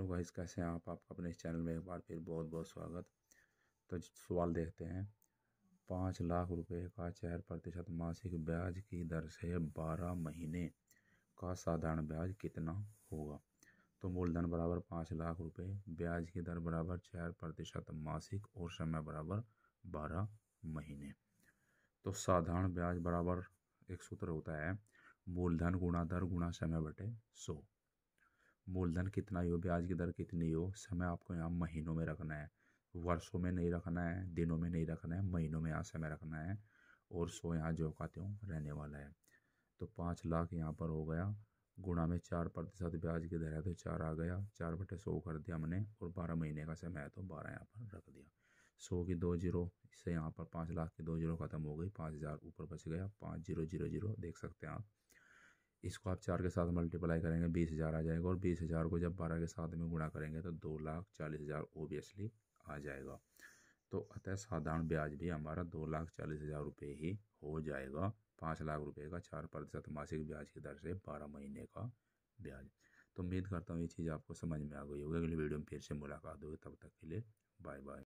hello guys कैसे हैं आप आपका अपने चैनल में एक बार फिर बहुत बहुत स्वागत तो सवाल देखते हैं पाँच लाख रुपए का चार प्रतिशत मासिक ब्याज की दर से बारह महीने का साधारण ब्याज कितना होगा तो मूलधन बराबर पाँच लाख रुपए ब्याज की दर बराबर चार प्रतिशत मासिक और समय बराबर बारह महीने तो साधारण ब्याज बराबर एक सूत्र होता है मूलधन गुणा दर गुणा समय बटे सौ मूलधन कितना ही हो ब्याज की दर कितनी हो समय आपको यहाँ महीनों में रखना है वर्षों में नहीं रखना है दिनों में नहीं रखना है महीनों में यहाँ समय रखना है और सौ यहाँ जो का त्यों रहने वाला है तो पाँच लाख यहाँ पर हो गया गुणा में चार प्रतिशत ब्याज की दर है तो चार आ गया चार बटे सौ कर दिया हमने और बारह महीने का समय है तो बारह यहाँ पर रख दिया सौ की दो जीरो इससे यहाँ पर पाँच लाख की दो जीरो ख़त्म हो गई पाँच हज़ार ऊपर बच गया पाँच जीरो जीरो जीरो देख सकते हैं आप इसको आप चार के साथ मल्टीप्लाई करेंगे बीस हज़ार आ जाएगा और बीस हज़ार को जब बारह के साथ में गुणा करेंगे तो दो लाख चालीस हज़ार ओबियसली आ जाएगा तो अतः साधारण ब्याज भी हमारा दो लाख चालीस हज़ार रुपये ही हो जाएगा पाँच लाख रुपये का चार प्रतिशत मासिक ब्याज की दर से बारह महीने का ब्याज तो उम्मीद करता हूँ ये चीज़ आपको समझ में आ गई होगी अगली वीडियो में फिर से मुलाकात होगी तब तक के लिए बाय बाय